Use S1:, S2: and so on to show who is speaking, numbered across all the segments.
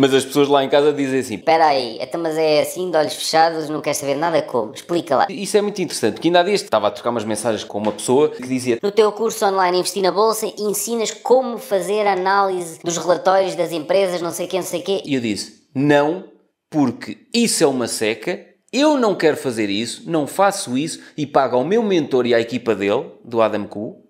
S1: Mas as pessoas lá em casa dizem assim:
S2: Espera aí, então, mas é assim, de olhos fechados, não queres saber nada como? Explica lá.
S1: Isso é muito interessante, porque ainda há dias estava a trocar umas mensagens com uma pessoa que dizia: No
S2: teu curso online Investir na Bolsa, ensinas como fazer análise dos relatórios das empresas, não sei quem, não sei quê.
S1: E eu disse: Não, porque isso é uma seca. Eu não quero fazer isso, não faço isso e pago ao meu mentor e à equipa dele, do Adam Ku,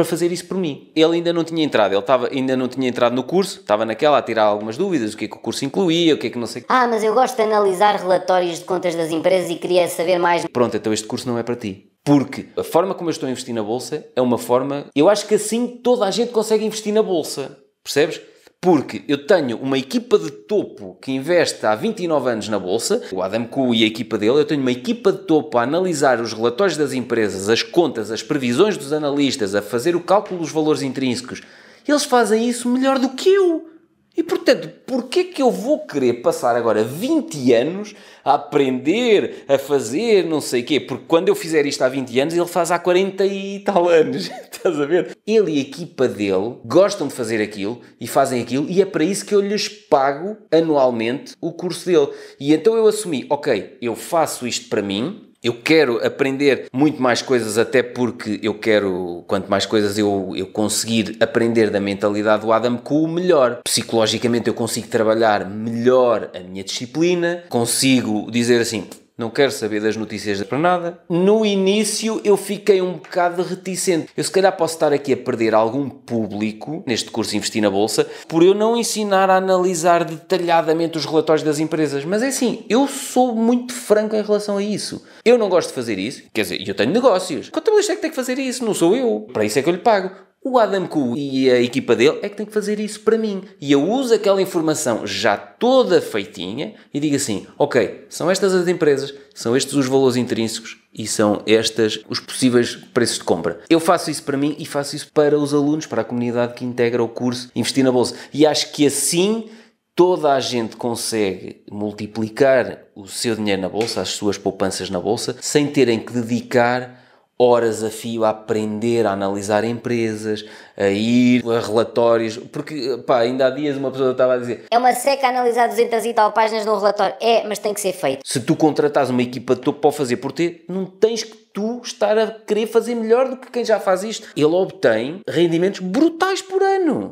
S1: para fazer isso por mim. Ele ainda não tinha entrado, ele estava ainda não tinha entrado no curso, estava naquela a tirar algumas dúvidas, o que é que o curso incluía, o que é que não sei.
S2: Ah, mas eu gosto de analisar relatórios de contas das empresas e queria saber mais.
S1: Pronto, então este curso não é para ti. Porque a forma como eu estou a investir na bolsa é uma forma. Eu acho que assim toda a gente consegue investir na bolsa. Percebes? porque eu tenho uma equipa de topo que investe há 29 anos na Bolsa, o Adam Kuh e a equipa dele, eu tenho uma equipa de topo a analisar os relatórios das empresas, as contas, as previsões dos analistas, a fazer o cálculo dos valores intrínsecos. Eles fazem isso melhor do que eu. E portanto, porquê que eu vou querer passar agora 20 anos a aprender, a fazer, não sei o quê? Porque quando eu fizer isto há 20 anos, ele faz há 40 e tal anos. Estás a ver? Ele e a equipa dele gostam de fazer aquilo e fazem aquilo, e é para isso que eu lhes pago anualmente o curso dele. E então eu assumi, ok, eu faço isto para mim, eu quero aprender muito mais coisas, até porque eu quero, quanto mais coisas eu, eu conseguir aprender da mentalidade do Adam Kuh, melhor. Psicologicamente eu consigo trabalhar melhor a minha disciplina, consigo dizer assim não quero saber das notícias para nada. No início eu fiquei um bocado reticente. Eu se calhar posso estar aqui a perder algum público neste curso Investir na Bolsa por eu não ensinar a analisar detalhadamente os relatórios das empresas. Mas é assim, eu sou muito franco em relação a isso. Eu não gosto de fazer isso. Quer dizer, eu tenho negócios. Contabilista é que tem que fazer isso, não sou eu. Para isso é que eu lhe pago. O Adam Kuh e a equipa dele é que tem que fazer isso para mim. E eu uso aquela informação já toda feitinha e digo assim: ok, são estas as empresas, são estes os valores intrínsecos e são estas os possíveis preços de compra. Eu faço isso para mim e faço isso para os alunos, para a comunidade que integra o curso Investir na Bolsa. E acho que assim toda a gente consegue multiplicar o seu dinheiro na bolsa, as suas poupanças na bolsa, sem terem que dedicar horas a fio a aprender, a analisar empresas, a ir a relatórios, porque pá, ainda há dias uma pessoa estava a dizer
S2: é uma seca analisar 200 e tal páginas num relatório. É, mas tem que ser feito.
S1: Se tu contratas uma equipa de topo para fazer por ti, não tens que tu estar a querer fazer melhor do que quem já faz isto. Ele obtém rendimentos brutais por ano.